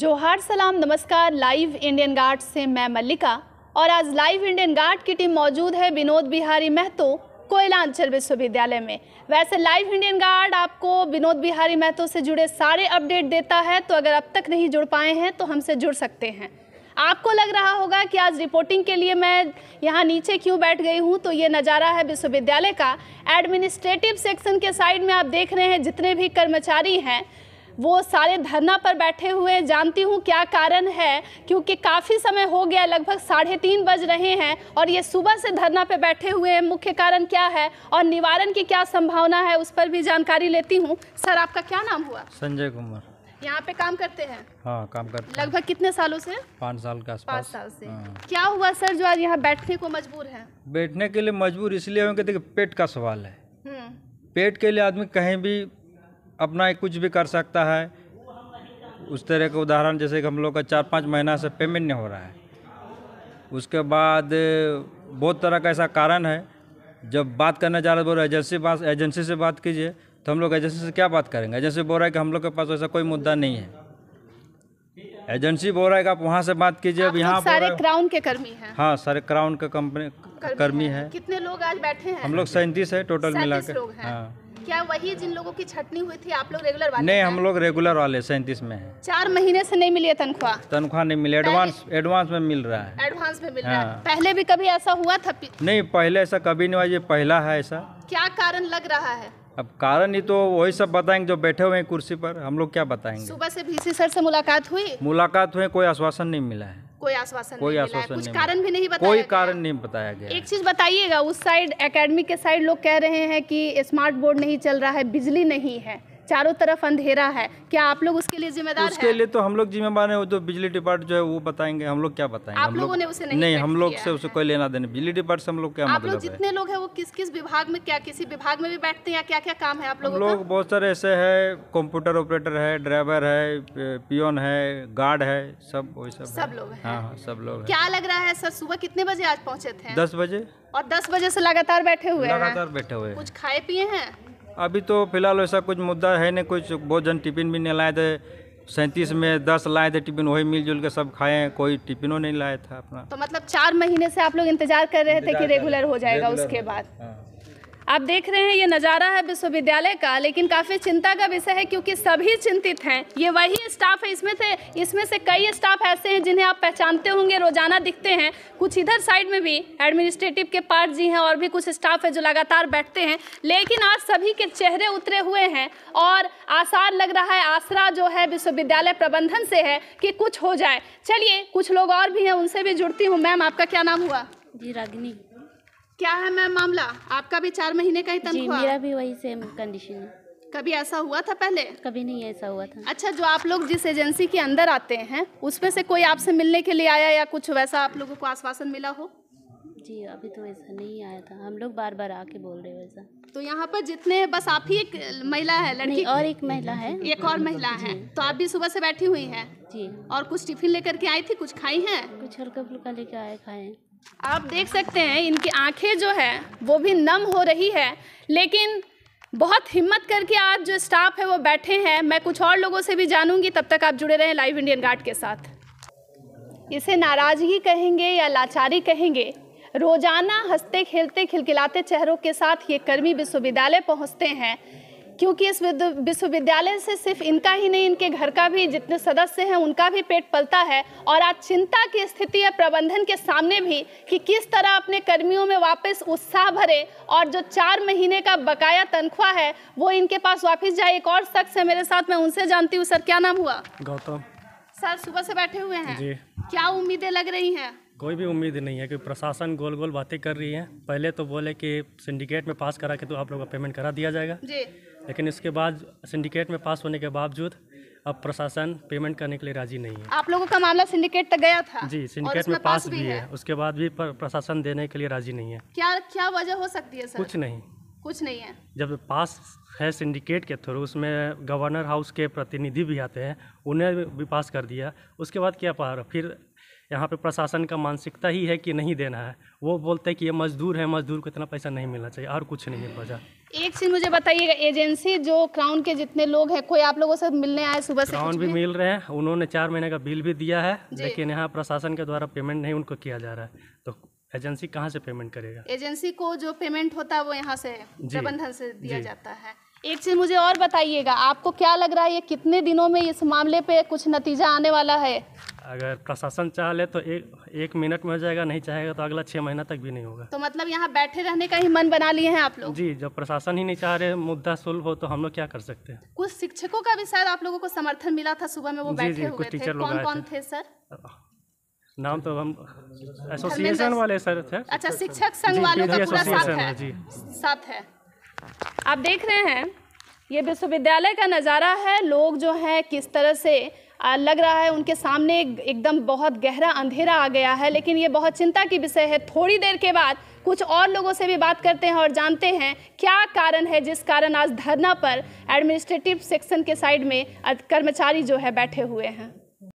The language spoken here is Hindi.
जोहार सलाम नमस्कार लाइव इंडियन गार्ड से मैं मल्लिका और आज लाइव इंडियन गार्ड की टीम मौजूद है विनोद बिहारी महतो कोयलांचल विश्वविद्यालय में वैसे लाइव इंडियन गार्ड आपको विनोद बिहारी महतो से जुड़े सारे अपडेट देता है तो अगर अब तक नहीं जुड़ पाए हैं तो हमसे जुड़ सकते हैं आपको लग रहा होगा कि आज रिपोर्टिंग के लिए मैं यहाँ नीचे क्यों बैठ गई हूँ तो ये नज़ारा है विश्वविद्यालय का एडमिनिस्ट्रेटिव सेक्शन के साइड में आप देख रहे हैं जितने भी कर्मचारी हैं वो सारे धरना पर बैठे हुए हैं जानती हूँ क्या कारण है क्योंकि काफ़ी समय हो गया लगभग साढ़े तीन बज रहे हैं और ये सुबह से धरना पर बैठे हुए हैं मुख्य कारण क्या है और निवारण की क्या संभावना है उस पर भी जानकारी लेती हूँ सर आपका क्या नाम हुआ संजय कुमार यहाँ पे काम करते हैं हाँ काम करते लगभग कितने सालों से पाँच साल का पाँच साल से हाँ। क्या हुआ सर जो आज यहाँ बैठने को मजबूर है बैठने के लिए मजबूर इसलिए होंगे देखिए पेट का सवाल है हम्म। पेट के लिए आदमी कहीं भी अपना कुछ भी कर सकता है उस तरह का उदाहरण जैसे कि हम लोग का चार पाँच महीना से पेमेंट नहीं हो रहा है उसके बाद बहुत तरह का ऐसा कारण है जब बात करने जा रहे बोल एजेंसी पास एजेंसी से बात कीजिए तो हम लोग एजेंसी से क्या बात करेंगे एजेंसी बोल रहा है कि हम लोग के पास ऐसा कोई मुद्दा नहीं है एजेंसी बोल रहा है कि आप वहाँ से बात कीजिए अब यहाँ सारे क्राउन के कर्मी हैं हाँ सारे क्राउन के कंपनी कर्मी, कर्मी है।, है कितने लोग आज बैठे हैं हम लोग सैंतीस है टोटल मिला के हाँ क्या वही जिन लोगों की छटनी हुई थी आप लोग रेगुलर वाले नहीं हम लोग रेगुलर वाले सैंतीस में है चार महीने से नहीं मिली है तनख्वाह तनख्वाह नहीं मिली एडवांस एडवांस में मिल रहा है एडवांस में मिल रहा है हाँ। पहले भी कभी ऐसा हुआ था नहीं पहले ऐसा कभी नहीं हुआ ये पहला है ऐसा क्या कारण लग रहा है अब कारण ही तो वही सब बताएंगे जो बैठे हुए हैं कुर्सी पर हम लोग क्या बताएंगे सुबह से भीसी सर से मुलाकात हुई मुलाकात हुई कोई आश्वासन नहीं मिला है कोई आश्वासन कोई है कुछ कारण भी नहीं बताया कोई कारण नहीं बताया गया एक चीज बताइएगा उस साइड एकेडमी के साइड लोग कह रहे हैं कि स्मार्ट बोर्ड नहीं चल रहा है बिजली नहीं है चारों तरफ अंधेरा है क्या आप लोग उसके लिए जिम्मेदार उसके है? लिए तो हम लोग जिम्मेदार है जो तो बिजली डिपार्ट जो है वो बताएंगे हम लोग क्या बताएंगे आप लोगों ने उसे नहीं, नहीं हम लोग से उसे कोई लेना देना बिजली डिपार्ट से हम लोग क्या आप मतलब लोग जितने लोग हैं वो किस किस विभाग में क्या किसी विभाग में भी बैठते हैं क्या क्या काम है आप लोग बहुत सारे ऐसे है कंप्यूटर ऑपरेटर है ड्राइवर है पियोन है गार्ड है सब वही सब सब लोग हाँ, हाँ सब लोग क्या लग रहा है सर सुबह कितने बजे आज पहुँचे थे दस बजे और दस बजे से लगातार बैठे हुए लगातार बैठे हुए कुछ खाए पिए हैं अभी तो फिलहाल वैसा कुछ मुद्दा है नहीं कुछ बहुत जन टिफिन भी नहीं लाए थे सैंतीस में दस लाए थे टिफिन वही मिलजुल के सब खाए कोई टिफिनों नहीं लाया था अपना तो मतलब चार महीने से आप लोग इंतजार कर रहे थे कि रेगुलर हो जाएगा उसके बाद हाँ। आप देख रहे हैं ये नज़ारा है विश्वविद्यालय का लेकिन काफ़ी चिंता का विषय है क्योंकि सभी चिंतित हैं ये वही स्टाफ है इसमें से इसमें से कई स्टाफ ऐसे हैं जिन्हें आप पहचानते होंगे रोज़ाना दिखते हैं कुछ इधर साइड में भी एडमिनिस्ट्रेटिव के पार्ट जी हैं और भी कुछ स्टाफ है जो लगातार बैठते हैं लेकिन आज सभी के चेहरे उतरे हुए हैं और आसार लग रहा है आसरा जो है विश्वविद्यालय प्रबंधन से है कि कुछ हो जाए चलिए कुछ लोग और भी हैं उनसे भी जुड़ती हूँ मैम आपका क्या नाम हुआ जी रागिनी क्या है मैम मामला आपका भी चार महीने का ही तनख्वाह मेरा भी वही सेम कंडीशन है कभी ऐसा हुआ था पहले कभी नहीं ऐसा हुआ था अच्छा जो आप लोग जिस एजेंसी के अंदर आते हैं उसमें से कोई आपसे मिलने के लिए आया या कुछ वैसा आप लोगों को आश्वासन मिला हो जी अभी तो ऐसा नहीं आया था हम लोग बार बार आके बोल रहे वैसा तो यहाँ पर जितने बस आप ही एक महिला है लड़की और एक महिला है एक और महिला है तो आप भी सुबह से बैठी हुई है जी और कुछ टिफिन लेकर के आई थी कुछ खाई है कुछ हल्का फुल्का लेके आए खाए आप देख सकते हैं इनकी आंखें जो है वो भी नम हो रही है लेकिन बहुत हिम्मत करके आज जो स्टाफ है वो बैठे हैं मैं कुछ और लोगों से भी जानूंगी तब तक आप जुड़े रहें लाइव इंडियन गार्ड के साथ इसे नाराजगी कहेंगे या लाचारी कहेंगे रोजाना हंसते खेलते खिलखिलाते चेहरों के साथ ये कर्मी विश्वविद्यालय पहुँचते हैं क्योंकि इस विश्वविद्यालय से सिर्फ इनका ही नहीं इनके घर का भी जितने सदस्य हैं उनका भी पेट पलता है और आज चिंता की स्थिति है प्रबंधन के सामने भी कि किस तरह अपने कर्मियों में वापस उत्साह भरे और जो चार महीने का बकाया तनख्वाह है वो इनके पास वापस जाए एक और शख्स है मेरे साथ मैं उनसे जानती हूँ सर क्या नाम हुआ गौतम सर सुबह से बैठे हुए हैं जी क्या उम्मीदें लग रही हैं कोई भी उम्मीद नहीं है कि प्रशासन गोल गोल बातें कर रही है पहले तो बोले कि सिंडिकेट में पास करा के तो आप लोग का पेमेंट करा दिया जाएगा जी लेकिन इसके बाद सिंडिकेट में पास होने के बावजूद अब प्रशासन पेमेंट करने के लिए राजी नहीं है आप लोगों का मामला सिंडिकेट तक गया था जी सिंडिकेट में पास भी है उसके बाद भी प्रशासन देने के लिए राजी नहीं है क्या क्या वजह हो सकती है सर कुछ नहीं कुछ नहीं है जब पास है सिंडिकेट के थ्रू उसमें गवर्नर हाउस के प्रतिनिधि भी आते हैं उन्हें भी पास कर दिया उसके बाद क्या पा फिर यहाँ पे प्रशासन का मानसिकता ही है कि नहीं देना है वो बोलते हैं कि ये मजदूर है मजदूर को इतना पैसा नहीं मिलना चाहिए और कुछ नहीं है वजह एक चीज मुझे बताइएगा एजेंसी जो क्राउन के जितने लोग हैं कोई आप लोगों से मिलने आए सुबह से क्राउन भी मिल रहे हैं उन्होंने चार महीने का बिल भी दिया है लेकिन यहाँ प्रशासन के द्वारा पेमेंट नहीं उनको किया जा रहा है तो एजेंसी कहाँ से पेमेंट करेगा एजेंसी को जो पेमेंट होता है वो यहाँ से प्रबंधन से दिया जाता है एक चीज मुझे और बताइएगा आपको क्या लग रहा है ये कितने दिनों में इस मामले पे कुछ नतीजा आने वाला है अगर प्रशासन चाह ले तो एक एक मिनट में हो जाएगा नहीं चाहेगा तो अगला छह महीना तक भी नहीं होगा तो मतलब यहाँ बैठे रहने का ही मन बना लिए हैं आप लोग जी जब प्रशासन ही नहीं चाह रहे मुद्दा सुल्भ हो तो हम लोग क्या कर सकते हैं कुछ शिक्षकों का भी शायद आप लोगों को समर्थन मिला था सुबह में वो बैठे जी, हुए थे कौन कौन थे सर नाम तो हम एसोसिएशन वाले सर थे अच्छा शिक्षक संघ वालों तो का जी साथ है आप देख रहे हैं ये विश्वविद्यालय का नज़ारा है लोग जो है किस तरह से लग रहा है उनके सामने एकदम बहुत गहरा अंधेरा आ गया है लेकिन ये बहुत चिंता की विषय है थोड़ी देर के बाद कुछ और लोगों से भी बात करते हैं और जानते हैं क्या कारण है जिस कारण आज धरना पर एडमिनिस्ट्रेटिव सेक्शन के साइड में कर्मचारी जो है बैठे हुए हैं